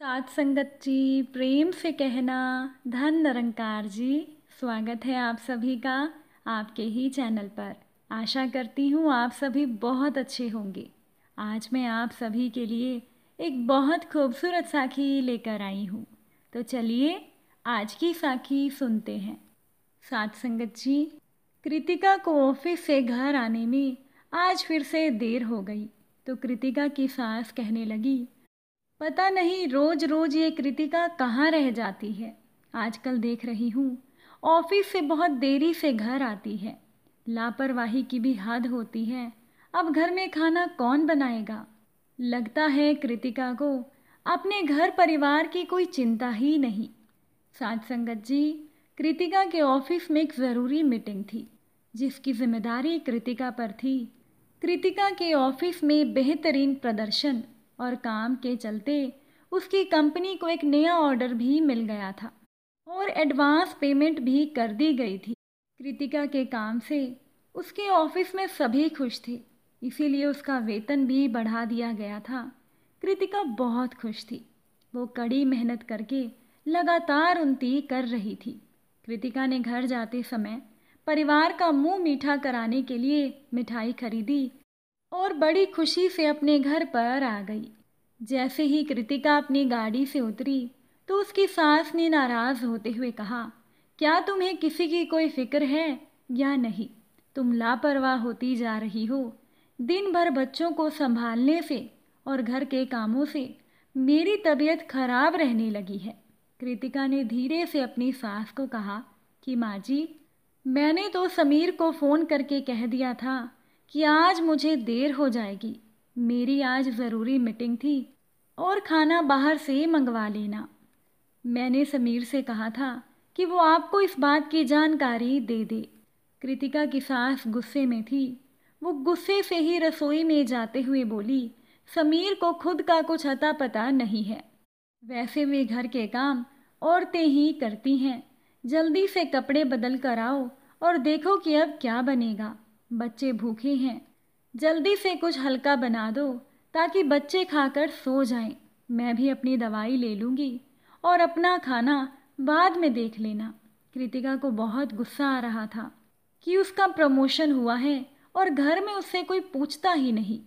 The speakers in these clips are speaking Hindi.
सात संगत जी प्रेम से कहना धन निरंकार जी स्वागत है आप सभी का आपके ही चैनल पर आशा करती हूँ आप सभी बहुत अच्छे होंगे आज मैं आप सभी के लिए एक बहुत खूबसूरत साखी लेकर आई हूँ तो चलिए आज की साखी सुनते हैं सात संगत जी कृतिका को ऑफिस से घर आने में आज फिर से देर हो गई तो कृतिका की सास कहने लगी पता नहीं रोज रोज ये कृतिका कहाँ रह जाती है आजकल देख रही हूँ ऑफिस से बहुत देरी से घर आती है लापरवाही की भी हद होती है अब घर में खाना कौन बनाएगा लगता है कृतिका को अपने घर परिवार की कोई चिंता ही नहीं साथ संगत जी कृतिका के ऑफिस में एक ज़रूरी मीटिंग थी जिसकी जिम्मेदारी कृतिका पर थी कृतिका के ऑफिस में बेहतरीन प्रदर्शन और काम के चलते उसकी कंपनी को एक नया ऑर्डर भी मिल गया था और एडवांस पेमेंट भी कर दी गई थी कृतिका के काम से उसके ऑफिस में सभी खुश थे इसीलिए उसका वेतन भी बढ़ा दिया गया था कृतिका बहुत खुश थी वो कड़ी मेहनत करके लगातार उन्नति कर रही थी कृतिका ने घर जाते समय परिवार का मुंह मीठा कराने के लिए मिठाई खरीदी और बड़ी खुशी से अपने घर पर आ गई जैसे ही कृतिका अपनी गाड़ी से उतरी तो उसकी सास ने नाराज़ होते हुए कहा क्या तुम्हें किसी की कोई फिक्र है या नहीं तुम लापरवाह होती जा रही हो दिन भर बच्चों को संभालने से और घर के कामों से मेरी तबीयत खराब रहने लगी है कृतिका ने धीरे से अपनी सास को कहा कि माँ जी मैंने तो समीर को फ़ोन करके कह दिया था कि आज मुझे देर हो जाएगी मेरी आज ज़रूरी मीटिंग थी और खाना बाहर से ही मंगवा लेना मैंने समीर से कहा था कि वो आपको इस बात की जानकारी दे दे कृतिका की सास गुस्से में थी वो गुस्से से ही रसोई में जाते हुए बोली समीर को खुद का कुछ अता पता नहीं है वैसे वे घर के काम औरतें ही करती हैं जल्दी से कपड़े बदल कर आओ और देखो कि अब क्या बनेगा बच्चे भूखे हैं जल्दी से कुछ हल्का बना दो ताकि बच्चे खाकर सो जाएं। मैं भी अपनी दवाई ले लूँगी और अपना खाना बाद में देख लेना कृतिका को बहुत गुस्सा आ रहा था कि उसका प्रमोशन हुआ है और घर में उससे कोई पूछता ही नहीं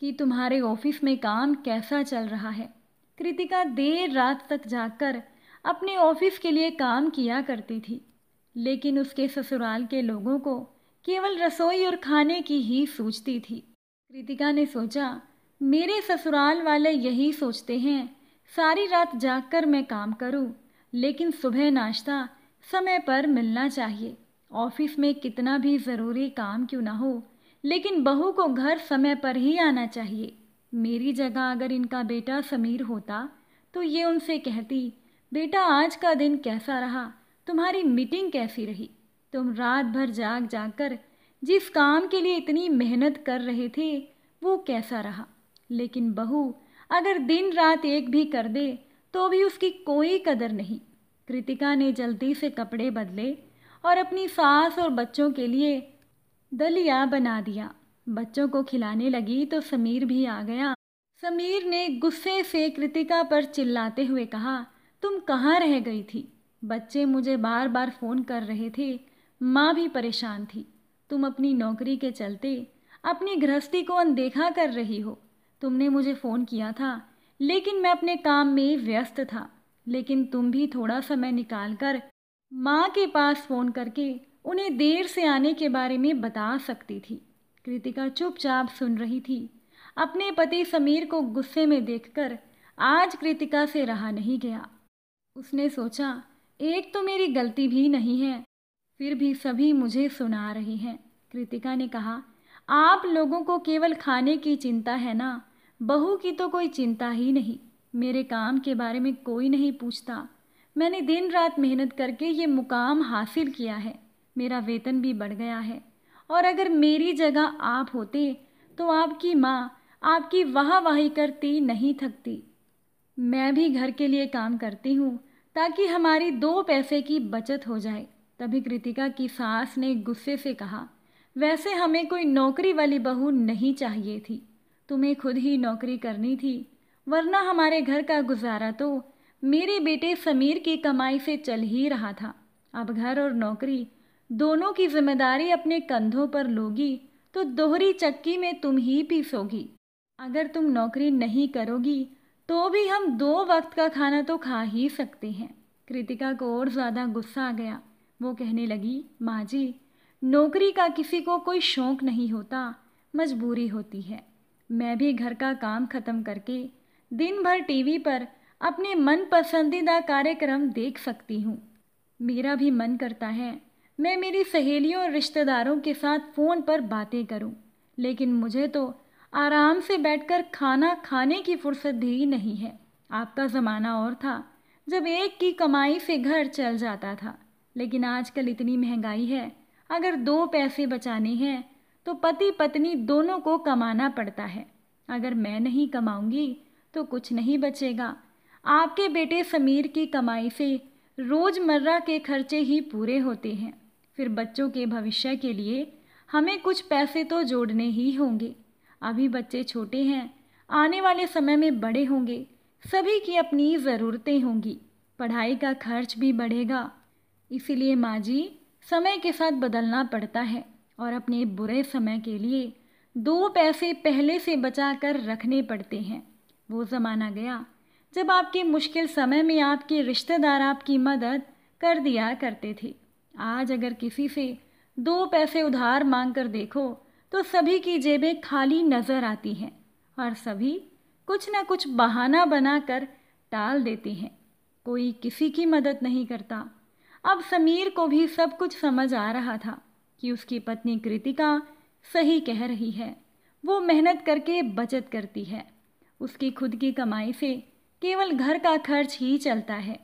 कि तुम्हारे ऑफिस में काम कैसा चल रहा है कृतिका देर रात तक जाकर अपने ऑफिस के लिए काम किया करती थी लेकिन उसके ससुराल के लोगों को केवल रसोई और खाने की ही सोचती थी कृतिका ने सोचा मेरे ससुराल वाले यही सोचते हैं सारी रात जागकर मैं काम करूं, लेकिन सुबह नाश्ता समय पर मिलना चाहिए ऑफिस में कितना भी ज़रूरी काम क्यों ना हो लेकिन बहू को घर समय पर ही आना चाहिए मेरी जगह अगर इनका बेटा समीर होता तो ये उनसे कहती बेटा आज का दिन कैसा रहा तुम्हारी मीटिंग कैसी रही तुम रात भर जाग जाकर कर जिस काम के लिए इतनी मेहनत कर रहे थे वो कैसा रहा लेकिन बहू अगर दिन रात एक भी कर दे तो भी उसकी कोई कदर नहीं कृतिका ने जल्दी से कपड़े बदले और अपनी सास और बच्चों के लिए दलिया बना दिया बच्चों को खिलाने लगी तो समीर भी आ गया समीर ने गुस्से से कृतिका पर चिल्लाते हुए कहा तुम कहाँ रह गई थी बच्चे मुझे बार बार फ़ोन कर रहे थे माँ भी परेशान थी तुम अपनी नौकरी के चलते अपनी गृहस्थी को अनदेखा कर रही हो तुमने मुझे फ़ोन किया था लेकिन मैं अपने काम में व्यस्त था लेकिन तुम भी थोड़ा समय निकाल कर माँ के पास फ़ोन करके उन्हें देर से आने के बारे में बता सकती थी कृतिका चुपचाप सुन रही थी अपने पति समीर को गुस्से में देखकर आज कृतिका से रहा नहीं गया उसने सोचा एक तो मेरी गलती भी नहीं है फिर भी सभी मुझे सुना रही हैं कृतिका ने कहा आप लोगों को केवल खाने की चिंता है ना बहू की तो कोई चिंता ही नहीं मेरे काम के बारे में कोई नहीं पूछता मैंने दिन रात मेहनत करके ये मुकाम हासिल किया है मेरा वेतन भी बढ़ गया है और अगर मेरी जगह आप होते तो आपकी माँ आपकी वाह वाही करती नहीं थकती मैं भी घर के लिए काम करती हूँ ताकि हमारी दो पैसे की बचत हो जाए तभी कृतिका की सास ने गुस्से से कहा वैसे हमें कोई नौकरी वाली बहू नहीं चाहिए थी तुम्हें खुद ही नौकरी करनी थी वरना हमारे घर का गुजारा तो मेरे बेटे समीर की कमाई से चल ही रहा था अब घर और नौकरी दोनों की जिम्मेदारी अपने कंधों पर लोगी तो दोहरी चक्की में तुम ही पीसोगी अगर तुम नौकरी नहीं करोगी तो भी हम दो वक्त का खाना तो खा ही सकते हैं कृतिका को और ज़्यादा गुस्सा आ गया वो कहने लगी माँ जी नौकरी का किसी को कोई शौक नहीं होता मजबूरी होती है मैं भी घर का काम ख़त्म करके दिन भर टीवी पर अपने मन पसंदीदा कार्यक्रम देख सकती हूँ मेरा भी मन करता है मैं मेरी सहेलियों और रिश्तेदारों के साथ फ़ोन पर बातें करूं, लेकिन मुझे तो आराम से बैठकर खाना खाने की फुर्सत भी नहीं है आपका ज़माना और था जब एक की कमाई से घर चल जाता था लेकिन आजकल इतनी महंगाई है अगर दो पैसे बचाने हैं तो पति पत्नी दोनों को कमाना पड़ता है अगर मैं नहीं कमाऊंगी तो कुछ नहीं बचेगा आपके बेटे समीर की कमाई से रोज़मर्रा के खर्चे ही पूरे होते हैं फिर बच्चों के भविष्य के लिए हमें कुछ पैसे तो जोड़ने ही होंगे अभी बच्चे छोटे हैं आने वाले समय में बड़े होंगे सभी की अपनी ज़रूरतें होंगी पढ़ाई का खर्च भी बढ़ेगा इसीलिए माँ जी समय के साथ बदलना पड़ता है और अपने बुरे समय के लिए दो पैसे पहले से बचा कर रखने पड़ते हैं वो ज़माना गया जब आपके मुश्किल समय में आपके रिश्तेदार आपकी मदद कर दिया करते थे आज अगर किसी से दो पैसे उधार मांग कर देखो तो सभी की जेबें खाली नज़र आती हैं और सभी कुछ ना कुछ बहाना बनाकर टाल देते हैं कोई किसी की मदद नहीं करता अब समीर को भी सब कुछ समझ आ रहा था कि उसकी पत्नी कृतिका सही कह रही है वो मेहनत करके बचत करती है उसकी खुद की कमाई से केवल घर का खर्च ही चलता है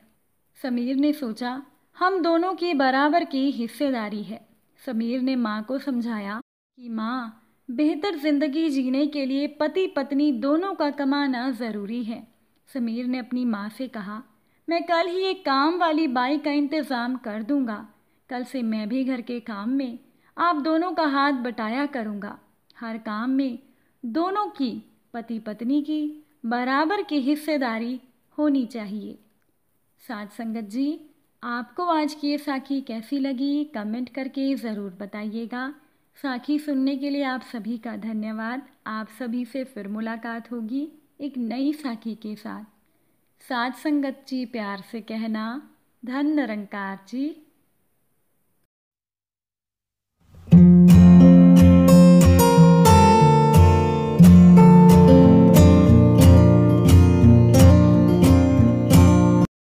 समीर ने सोचा हम दोनों की बराबर की हिस्सेदारी है समीर ने माँ को समझाया कि माँ बेहतर जिंदगी जीने के लिए पति पत्नी दोनों का कमाना ज़रूरी है समीर ने अपनी माँ से कहा मैं कल ही एक काम वाली बाई का इंतज़ाम कर दूंगा कल से मैं भी घर के काम में आप दोनों का हाथ बटाया करूंगा हर काम में दोनों की पति पत्नी की बराबर की हिस्सेदारी होनी चाहिए साथ संगत जी आपको आज की ये साखी कैसी लगी कमेंट करके ज़रूर बताइएगा साखी सुनने के लिए आप सभी का धन्यवाद आप सभी से फिर मुलाकात होगी एक नई साखी के साथ साज संगत जी प्यार से कहना धन निरंकार जी